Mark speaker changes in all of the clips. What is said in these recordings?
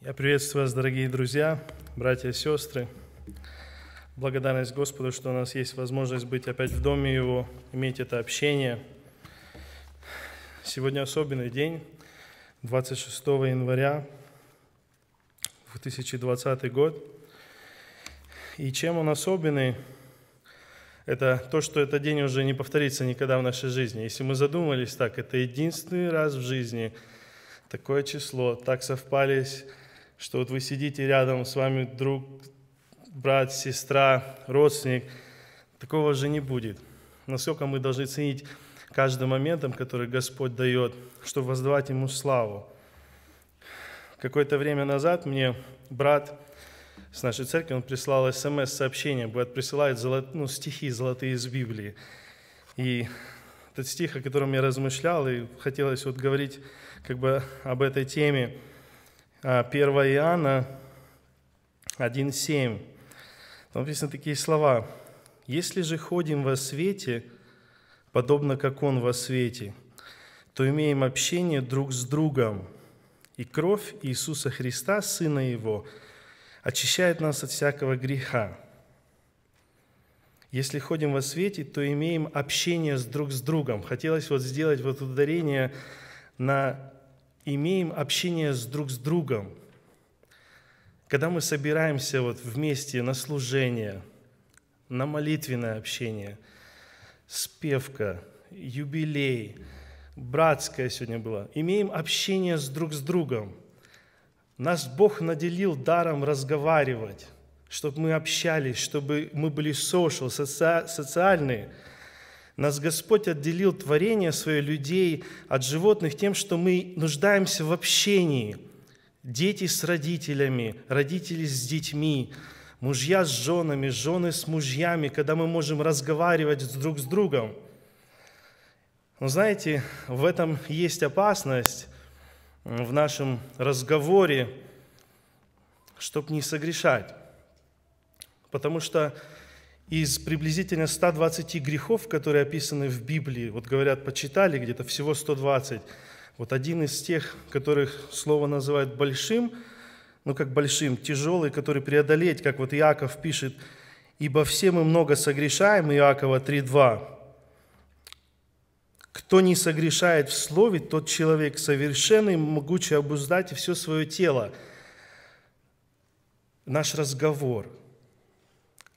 Speaker 1: Я приветствую вас, дорогие друзья, братья и сестры. Благодарность Господу, что у нас есть возможность быть опять в доме Его, иметь это общение. Сегодня особенный день, 26 января 2020 год. И чем он особенный? Это то, что этот день уже не повторится никогда в нашей жизни. Если мы задумались так, это единственный раз в жизни такое число, так совпались что вот вы сидите рядом, с вами друг, брат, сестра, родственник. Такого же не будет. Насколько мы должны ценить каждый момент, который Господь дает, чтобы воздавать Ему славу. Какое-то время назад мне брат с нашей церкви, он прислал смс-сообщение, брат присылает золот, ну, стихи золотые из Библии. И этот стих, о котором я размышлял, и хотелось вот говорить как бы об этой теме – 1 а, Иоанна 1.7. Там написаны такие слова. «Если же ходим во свете, подобно как Он во свете, то имеем общение друг с другом, и кровь Иисуса Христа, Сына Его, очищает нас от всякого греха. Если ходим во свете, то имеем общение с друг с другом. Хотелось вот сделать вот ударение на имеем общение с друг с другом, когда мы собираемся вот вместе на служение, на молитвенное общение, спевка, юбилей, братское сегодня было, имеем общение с друг с другом. Нас Бог наделил даром разговаривать, чтобы мы общались, чтобы мы были social, социальные – нас Господь отделил творение свое людей от животных тем, что мы нуждаемся в общении. Дети с родителями, родители с детьми, мужья с женами, жены с мужьями, когда мы можем разговаривать друг с другом. Но знаете, в этом есть опасность в нашем разговоре, чтобы не согрешать. Потому что из приблизительно 120 грехов, которые описаны в Библии, вот говорят, почитали где-то всего 120, вот один из тех, которых слово называют большим, ну как большим, тяжелый, который преодолеть, как вот Иаков пишет, «Ибо все мы много согрешаем» Иакова 3.2. «Кто не согрешает в слове, тот человек совершенный, могучий обуздать и все свое тело». Наш разговор –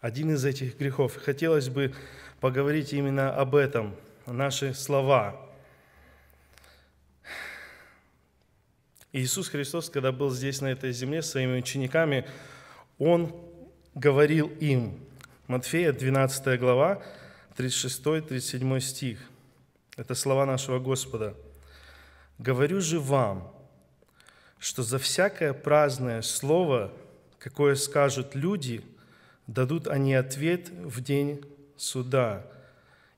Speaker 1: один из этих грехов. Хотелось бы поговорить именно об этом, наши слова. Иисус Христос, когда был здесь, на этой земле, с своими учениками, Он говорил им. Матфея, 12 глава, 36-37 стих. Это слова нашего Господа. «Говорю же вам, что за всякое праздное слово, какое скажут люди – дадут они ответ в день суда,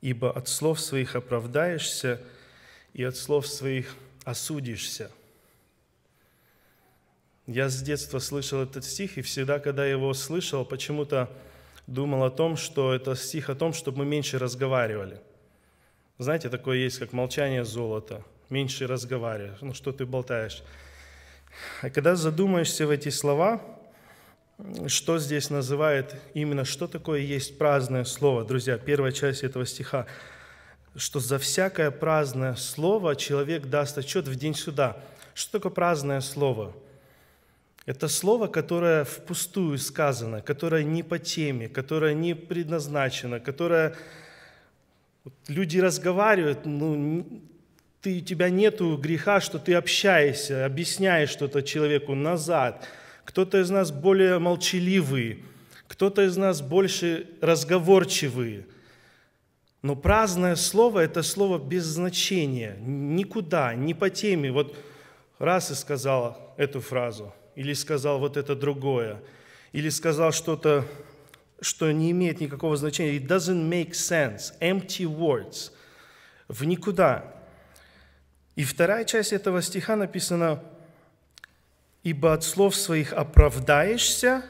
Speaker 1: ибо от слов своих оправдаешься и от слов своих осудишься». Я с детства слышал этот стих, и всегда, когда его слышал, почему-то думал о том, что это стих о том, чтобы мы меньше разговаривали. Знаете, такое есть, как молчание золота. Меньше разговариваешь, ну что ты болтаешь. А когда задумаешься в эти слова, что здесь называет именно, что такое есть праздное слово, друзья, первая часть этого стиха, что за всякое праздное слово человек даст отчет в день суда. Что такое праздное слово? Это слово, которое впустую сказано, которое не по теме, которое не предназначено, которое люди разговаривают, ну, ты, у тебя нету греха, что ты общаешься, объясняешь что-то человеку назад – кто-то из нас более молчаливый, кто-то из нас больше разговорчивый. Но праздное слово – это слово без значения, никуда, не по теме. Вот раз и сказал эту фразу, или сказал вот это другое, или сказал что-то, что не имеет никакого значения. It doesn't make sense. Empty words. В никуда. И вторая часть этого стиха написана ибо от слов своих оправдаешься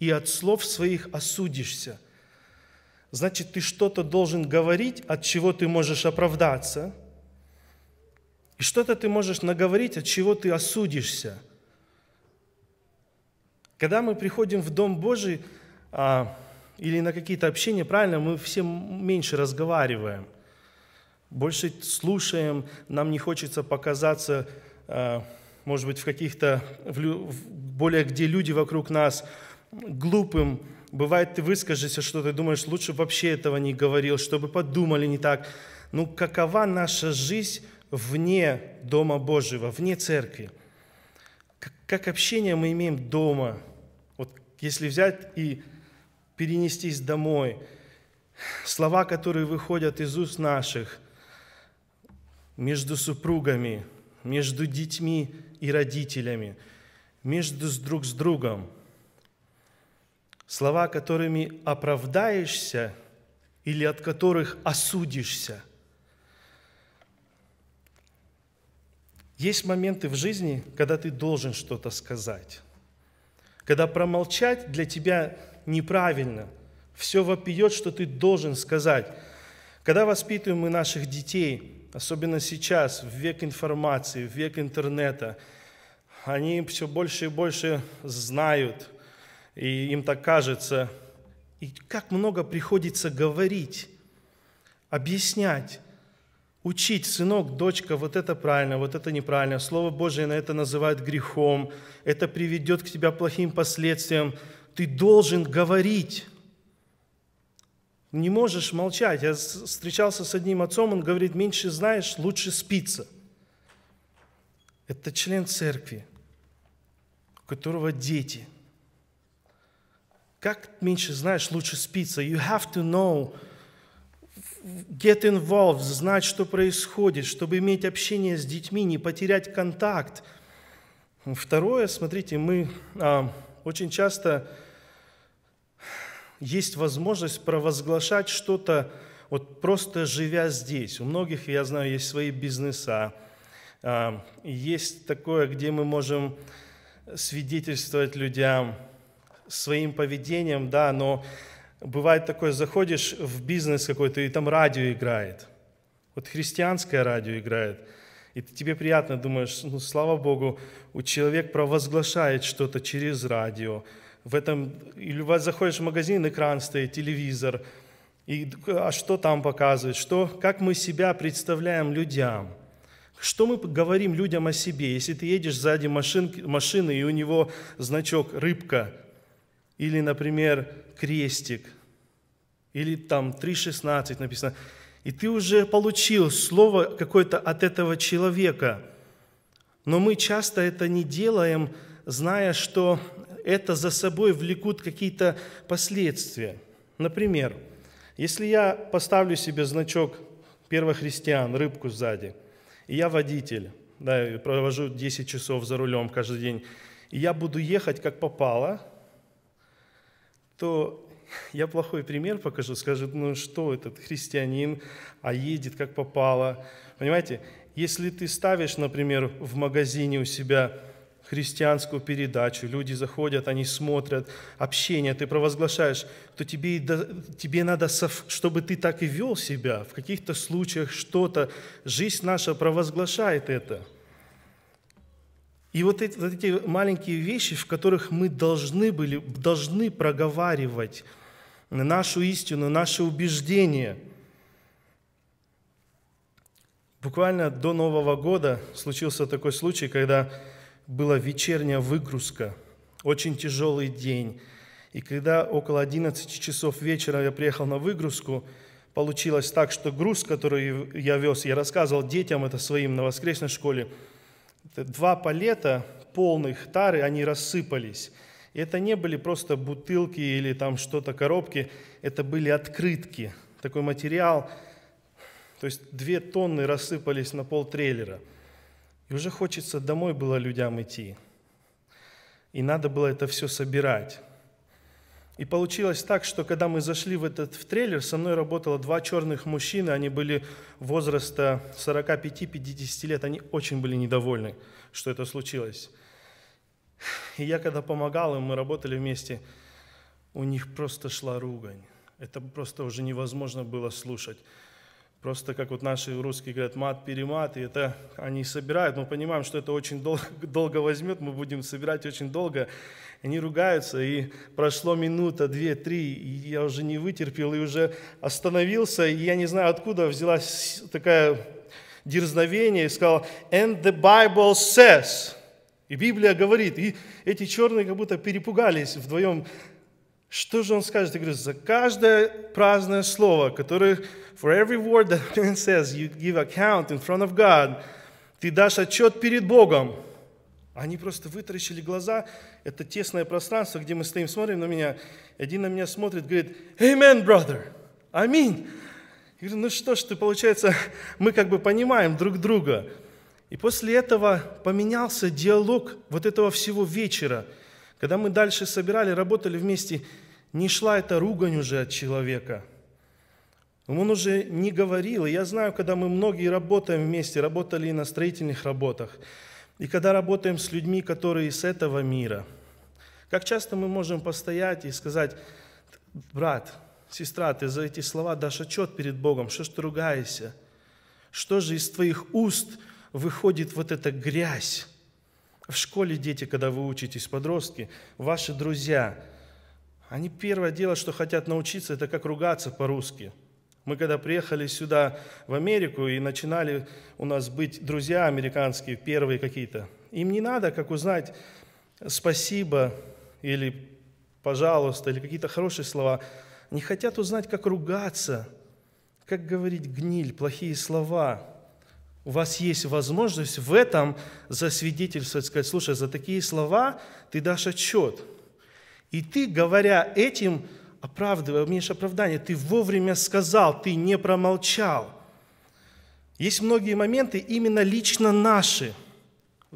Speaker 1: и от слов своих осудишься. Значит, ты что-то должен говорить, от чего ты можешь оправдаться, и что-то ты можешь наговорить, от чего ты осудишься. Когда мы приходим в Дом Божий а, или на какие-то общения, правильно, мы все меньше разговариваем, больше слушаем, нам не хочется показаться... А, может быть, в каких-то, в, более где люди вокруг нас глупым, бывает, ты выскажешься, что ты думаешь, лучше вообще этого не говорил, чтобы подумали не так. Ну, какова наша жизнь вне Дома Божьего, вне церкви? Как общение мы имеем дома? Вот если взять и перенестись домой, слова, которые выходят из уст наших, между супругами, между детьми – и родителями, между друг с другом. Слова, которыми оправдаешься или от которых осудишься. Есть моменты в жизни, когда ты должен что-то сказать. Когда промолчать для тебя неправильно. Все вопиет, что ты должен сказать. Когда воспитываем мы наших детей – особенно сейчас, в век информации, в век интернета, они все больше и больше знают, и им так кажется. И как много приходится говорить, объяснять, учить, сынок, дочка, вот это правильно, вот это неправильно. Слово Божие на это называют грехом, это приведет к тебя плохим последствиям. Ты должен говорить. Не можешь молчать. Я встречался с одним отцом, он говорит, меньше знаешь, лучше спится. Это член церкви, у которого дети. Как меньше знаешь, лучше спится? You have to know, get involved, знать, что происходит, чтобы иметь общение с детьми, не потерять контакт. Второе, смотрите, мы а, очень часто есть возможность провозглашать что-то, вот просто живя здесь. У многих, я знаю, есть свои бизнеса, а, есть такое, где мы можем свидетельствовать людям своим поведением, да, но бывает такое, заходишь в бизнес какой-то, и там радио играет. Вот христианское радио играет. И тебе приятно, думаешь, ну, слава Богу, у человек провозглашает что-то через радио, в этом, или вас заходишь в магазин, экран стоит, телевизор, и, а что там показывает, что, как мы себя представляем людям, что мы говорим людям о себе, если ты едешь сзади машин, машины, и у него значок «рыбка», или, например, крестик, или там 3.16 написано, и ты уже получил слово какое-то от этого человека. Но мы часто это не делаем, зная, что это за собой влекут какие-то последствия. Например, если я поставлю себе значок первохристиан, рыбку сзади, и я водитель, да, и провожу 10 часов за рулем каждый день, и я буду ехать как попало, то я плохой пример покажу, скажет, ну что этот христианин, а едет как попало. Понимаете, если ты ставишь, например, в магазине у себя христианскую передачу, люди заходят, они смотрят, общение, ты провозглашаешь, то тебе, тебе надо, чтобы ты так и вел себя, в каких-то случаях что-то, жизнь наша провозглашает это. И вот эти, вот эти маленькие вещи, в которых мы должны были, должны проговаривать нашу истину, наши убеждения. Буквально до Нового года случился такой случай, когда была вечерняя выгрузка, очень тяжелый день. И когда около 11 часов вечера я приехал на выгрузку, получилось так, что груз, который я вез, я рассказывал детям это своим на воскресной школе, два палета полных тары, они рассыпались. И это не были просто бутылки или там что-то, коробки, это были открытки, такой материал. То есть две тонны рассыпались на пол трейлера – и уже хочется домой было людям идти. И надо было это все собирать. И получилось так, что когда мы зашли в этот в трейлер, со мной работало два черных мужчины, они были возраста 45-50 лет, они очень были недовольны, что это случилось. И я когда помогал им, мы работали вместе, у них просто шла ругань. Это просто уже невозможно было слушать. Просто как вот наши русские говорят, мат-перемат, и это они собирают. Мы понимаем, что это очень дол- долго возьмет, мы будем собирать очень долго. Они ругаются, и прошло минута, две, три, и я уже не вытерпел, и уже остановился, и я не знаю, откуда взялась такая дерзновение и сказал, and the Bible says, и Библия говорит, и эти черные как будто перепугались вдвоем что же он скажет? Я говорю, за каждое праздное слово, которое, for every word that man says, you give account in front of God, ты дашь отчет перед Богом. Они просто вытаращили глаза. Это тесное пространство, где мы стоим, смотрим на меня. Один на меня смотрит, говорит, «Amen, brother! Аминь!» Я говорю, ну что ж ты, получается, мы как бы понимаем друг друга. И после этого поменялся диалог вот этого всего вечера – когда мы дальше собирали, работали вместе, не шла эта ругань уже от человека. Он уже не говорил. И я знаю, когда мы многие работаем вместе, работали и на строительных работах, и когда работаем с людьми, которые с этого мира, как часто мы можем постоять и сказать, брат, сестра, ты за эти слова дашь отчет перед Богом, что ж ты ругаешься? Что же из твоих уст выходит вот эта грязь? В школе дети, когда вы учитесь, подростки, ваши друзья, они первое дело, что хотят научиться, это как ругаться по-русски. Мы когда приехали сюда, в Америку, и начинали у нас быть друзья американские, первые какие-то, им не надо, как узнать, спасибо или пожалуйста, или какие-то хорошие слова. Не хотят узнать, как ругаться, как говорить гниль, плохие слова – у вас есть возможность в этом засвидетельствовать, сказать, слушай, за такие слова ты дашь отчет. И ты, говоря этим, оправдывая, имеешь оправдание, ты вовремя сказал, ты не промолчал. Есть многие моменты именно лично наши,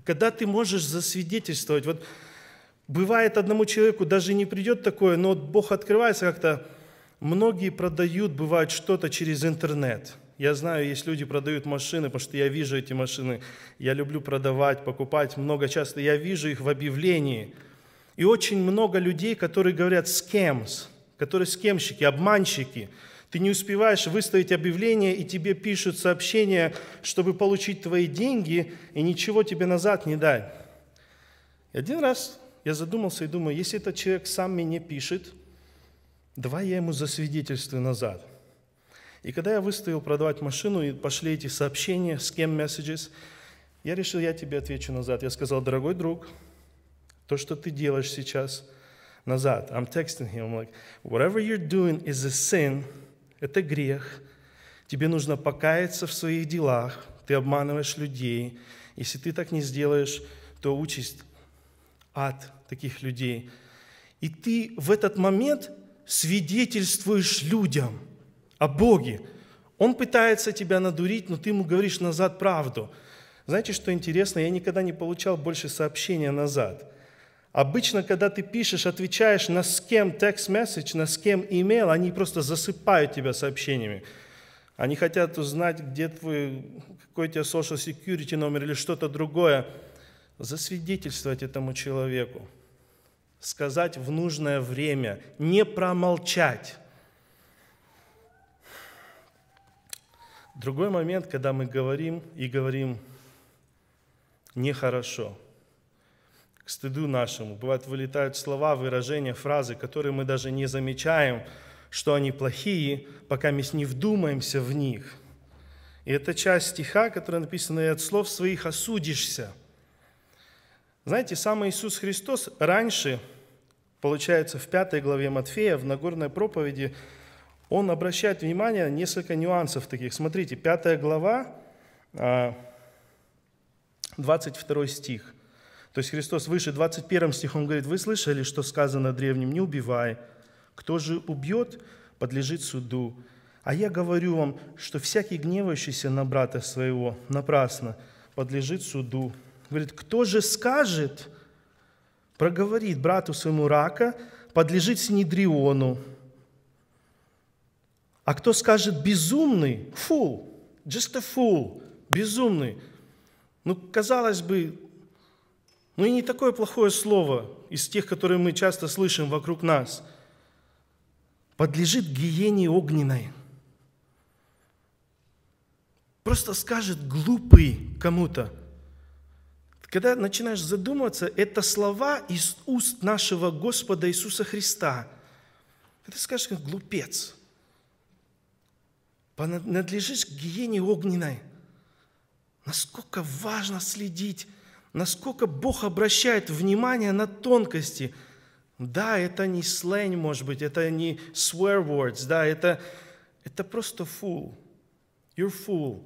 Speaker 1: когда ты можешь засвидетельствовать. Вот бывает одному человеку даже не придет такое, но вот Бог открывается как-то. Многие продают, бывает, что-то через интернет – я знаю, есть люди продают машины, потому что я вижу эти машины. Я люблю продавать, покупать много часто. Я вижу их в объявлении. И очень много людей, которые говорят «scams», которые скемщики, обманщики. Ты не успеваешь выставить объявление, и тебе пишут сообщение, чтобы получить твои деньги, и ничего тебе назад не дать. И один раз я задумался и думаю, если этот человек сам мне пишет, давай я ему засвидетельствую назад. И когда я выставил продавать машину, и пошли эти сообщения, scam messages, я решил, я тебе отвечу назад. Я сказал, дорогой друг, то, что ты делаешь сейчас, назад. I'm texting him, I'm like, whatever you're doing is a sin, это грех. Тебе нужно покаяться в своих делах, ты обманываешь людей. Если ты так не сделаешь, то участь ад таких людей. И ты в этот момент свидетельствуешь людям – о Боге. Он пытается тебя надурить, но ты ему говоришь назад правду. Знаете, что интересно? Я никогда не получал больше сообщения назад. Обычно, когда ты пишешь, отвечаешь на с кем текст-месседж, на с кем имейл, они просто засыпают тебя сообщениями. Они хотят узнать, где твой, какой у тебя social security номер или что-то другое. Засвидетельствовать этому человеку. Сказать в нужное время. Не промолчать. Другой момент, когда мы говорим и говорим нехорошо, к стыду нашему. Бывает, вылетают слова, выражения, фразы, которые мы даже не замечаем, что они плохие, пока мы не вдумаемся в них. И это часть стиха, которая написана, «И от слов своих осудишься». Знаете, сам Иисус Христос раньше, получается, в пятой главе Матфея, в Нагорной проповеди, он обращает внимание на несколько нюансов таких. Смотрите, 5 глава, 22 а, стих. То есть Христос выше 21 стихом говорит, вы слышали, что сказано древним, не убивай. Кто же убьет, подлежит суду. А я говорю вам, что всякий гневающийся на брата своего напрасно подлежит суду. Говорит, кто же скажет, проговорит брату своему рака, подлежит Синедриону, а кто скажет безумный, фул, just a fool, безумный. Ну, казалось бы, ну и не такое плохое слово из тех, которые мы часто слышим вокруг нас. Подлежит гиене огненной. Просто скажет глупый кому-то. Когда начинаешь задумываться, это слова из уст нашего Господа Иисуса Христа. Ты скажешь, как глупец – принадлежишь к гиене огненной. Насколько важно следить, насколько Бог обращает внимание на тонкости. Да, это не сленг, может быть, это не swear words, да, это, это просто fool. You're fool.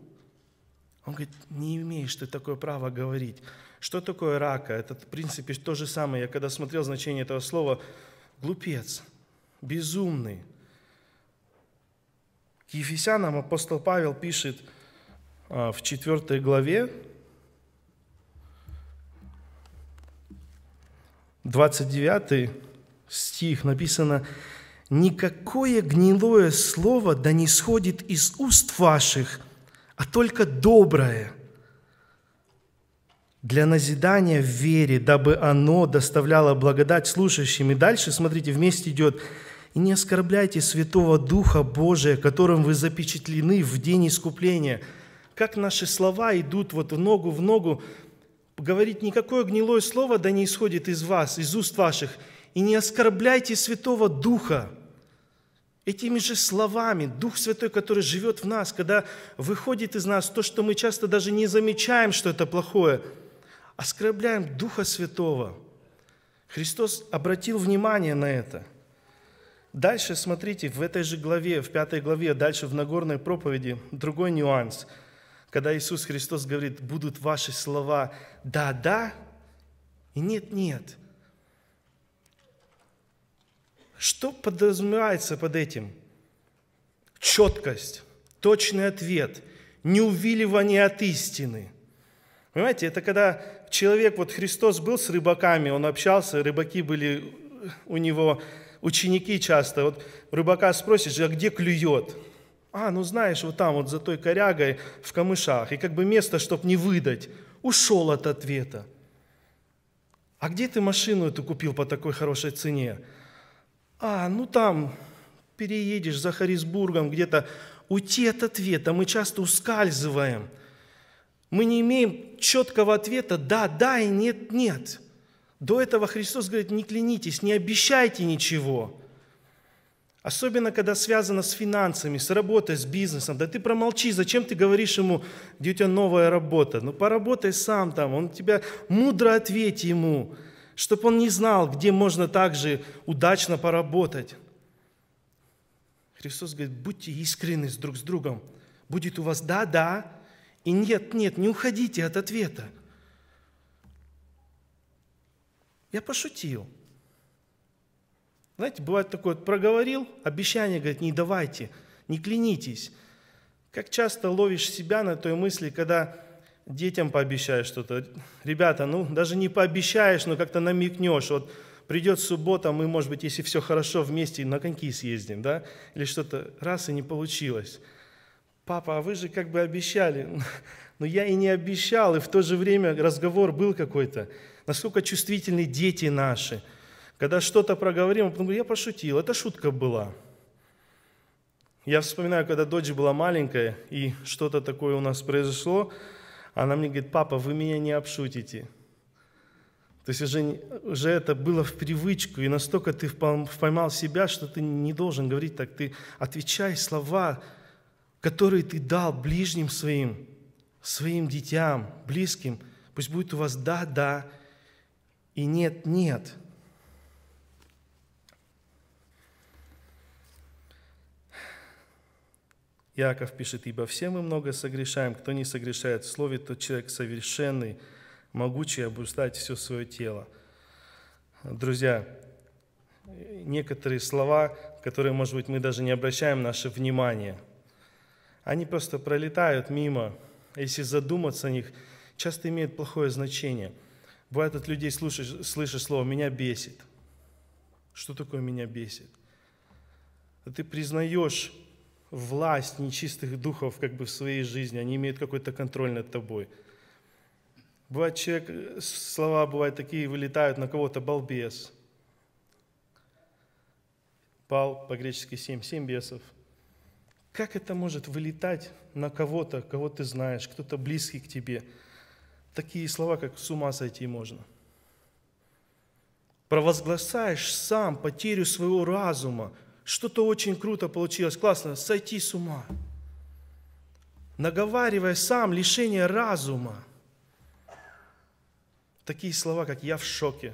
Speaker 1: Он говорит, не имеешь ты такое право говорить. Что такое рака? Это, в принципе, то же самое. Я когда смотрел значение этого слова, глупец, безумный – к Ефесянам апостол Павел пишет а, в 4 главе, 29 стих написано, «Никакое гнилое слово да не сходит из уст ваших, а только доброе для назидания в вере, дабы оно доставляло благодать слушающим». И дальше, смотрите, вместе идет – и не оскорбляйте Святого Духа Божия, которым вы запечатлены в день искупления. Как наши слова идут вот в ногу в ногу, говорит, никакое гнилое слово да не исходит из вас, из уст ваших, и не оскорбляйте Святого Духа. Этими же словами Дух Святой, который живет в нас, когда выходит из нас то, что мы часто даже не замечаем, что это плохое, оскорбляем Духа Святого. Христос обратил внимание на это – Дальше, смотрите, в этой же главе, в пятой главе, дальше в Нагорной проповеди другой нюанс. Когда Иисус Христос говорит, будут ваши слова «да-да» и «нет-нет». Что подразумевается под этим? Четкость, точный ответ, неувиливание от истины. Понимаете, это когда человек, вот Христос был с рыбаками, он общался, рыбаки были у него ученики часто, вот рыбака спросишь, а где клюет? А, ну знаешь, вот там вот за той корягой в камышах. И как бы место, чтобы не выдать. Ушел от ответа. А где ты машину эту купил по такой хорошей цене? А, ну там переедешь за Харисбургом где-то. Уйти от ответа. Мы часто ускальзываем. Мы не имеем четкого ответа «да, да» и «нет, нет». До этого Христос говорит, не клянитесь, не обещайте ничего. Особенно, когда связано с финансами, с работой, с бизнесом. Да ты промолчи, зачем ты говоришь ему, где у тебя новая работа? Ну, поработай сам там, он тебя мудро ответь ему, чтобы он не знал, где можно также удачно поработать. Христос говорит, будьте искренны друг с другом. Будет у вас да-да и нет-нет, не уходите от ответа. Я пошутил. Знаете, бывает такое, вот проговорил, обещание, говорит, не давайте, не клянитесь. Как часто ловишь себя на той мысли, когда детям пообещаешь что-то. Ребята, ну, даже не пообещаешь, но как-то намекнешь. Вот придет суббота, мы, может быть, если все хорошо, вместе на коньки съездим, да? Или что-то, раз и не получилось. Папа, а вы же как бы обещали. Но «Ну, я и не обещал, и в то же время разговор был какой-то насколько чувствительны дети наши. Когда что-то проговорим, он говорит, я пошутил, это шутка была. Я вспоминаю, когда дочь была маленькая, и что-то такое у нас произошло, она мне говорит, папа, вы меня не обшутите. То есть уже, уже это было в привычку, и настолько ты поймал себя, что ты не должен говорить так. Ты отвечай слова, которые ты дал ближним своим, своим детям, близким. Пусть будет у вас «да, да» и нет, нет. Яков пишет, «Ибо все мы много согрешаем. Кто не согрешает в слове, тот человек совершенный, могучий обуздать все свое тело». Друзья, некоторые слова, которые, может быть, мы даже не обращаем наше внимание, они просто пролетают мимо. Если задуматься о них, часто имеют плохое значение – Бывает, от людей слушаешь, слышишь слово «меня бесит». Что такое «меня бесит»? А ты признаешь власть нечистых духов как бы в своей жизни, они имеют какой-то контроль над тобой. Бывает, человек, слова бывают такие, вылетают на кого-то «балбес», пал, по-гречески «семь», «семь бесов». Как это может вылетать на кого-то, кого ты знаешь, кто-то близкий к тебе – такие слова, как «с ума сойти можно». Провозгласаешь сам потерю своего разума. Что-то очень круто получилось, классно, сойти с ума. Наговаривая сам лишение разума. Такие слова, как «я в шоке»,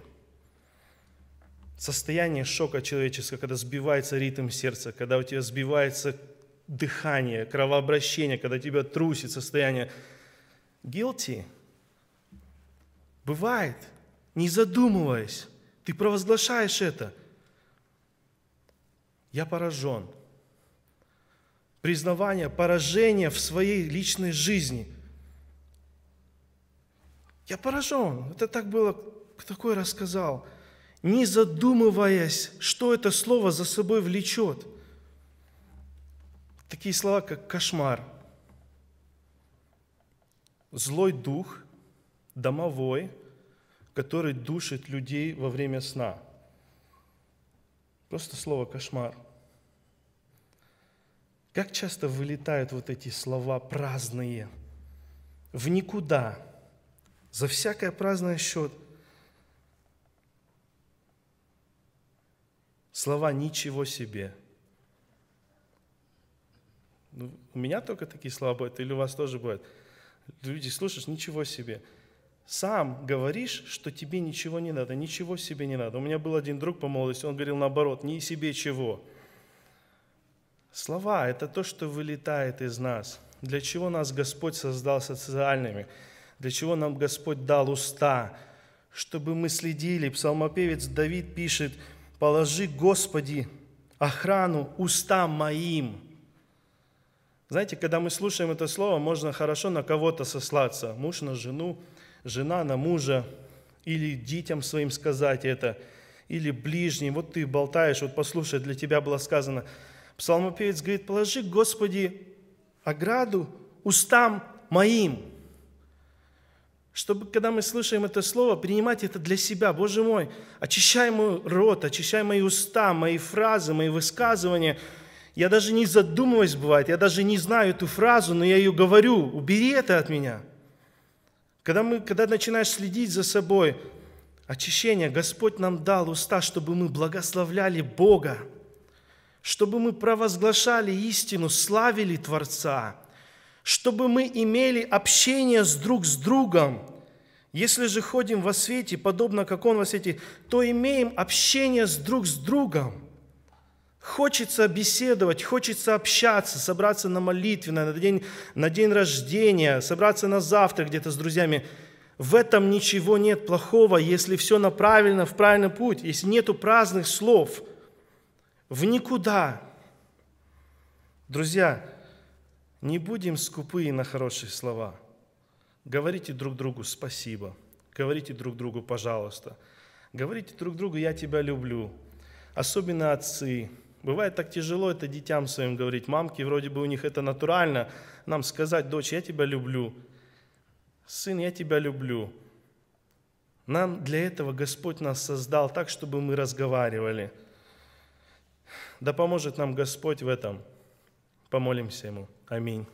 Speaker 1: Состояние шока человеческого, когда сбивается ритм сердца, когда у тебя сбивается дыхание, кровообращение, когда тебя трусит состояние guilty – Бывает, не задумываясь, ты провозглашаешь это. Я поражен. Признавание, поражения в своей личной жизни. Я поражен. Это так было, такой рассказал. Не задумываясь, что это слово за собой влечет. Такие слова, как кошмар, злой дух, домовой, который душит людей во время сна. Просто слово «кошмар». Как часто вылетают вот эти слова праздные в никуда, за всякое праздное счет. Слова «ничего себе». Ну, у меня только такие слова бывают, или у вас тоже бывают? Люди, слушаешь, ничего себе сам говоришь, что тебе ничего не надо, ничего себе не надо. У меня был один друг по молодости, он говорил наоборот, не себе чего. Слова – это то, что вылетает из нас. Для чего нас Господь создал социальными? Для чего нам Господь дал уста? Чтобы мы следили. Псалмопевец Давид пишет, «Положи, Господи, охрану устам моим». Знаете, когда мы слушаем это слово, можно хорошо на кого-то сослаться. Муж, на жену – жена на мужа, или детям своим сказать это, или ближним. Вот ты болтаешь, вот послушай, для тебя было сказано. Псалмопевец говорит, положи, Господи, ограду устам моим. Чтобы, когда мы слышим это слово, принимать это для себя. Боже мой, очищай мой рот, очищай мои уста, мои фразы, мои высказывания. Я даже не задумываюсь, бывает, я даже не знаю эту фразу, но я ее говорю, убери это от меня – когда, мы, когда начинаешь следить за собой, очищение, Господь нам дал уста, чтобы мы благословляли Бога, чтобы мы провозглашали истину, славили Творца, чтобы мы имели общение с друг с другом. Если же ходим во свете, подобно как Он во свете, то имеем общение с друг с другом – Хочется беседовать, хочется общаться, собраться на молитвенное, на день, на день рождения, собраться на завтрак где-то с друзьями. В этом ничего нет плохого, если все направлено в правильный путь, если нету праздных слов. В никуда. Друзья, не будем скупы на хорошие слова. Говорите друг другу спасибо. Говорите друг другу пожалуйста. Говорите друг другу я тебя люблю. Особенно отцы, Бывает так тяжело это детям своим говорить. Мамки, вроде бы у них это натурально. Нам сказать, дочь, я тебя люблю. Сын, я тебя люблю. Нам для этого Господь нас создал так, чтобы мы разговаривали. Да поможет нам Господь в этом. Помолимся Ему. Аминь.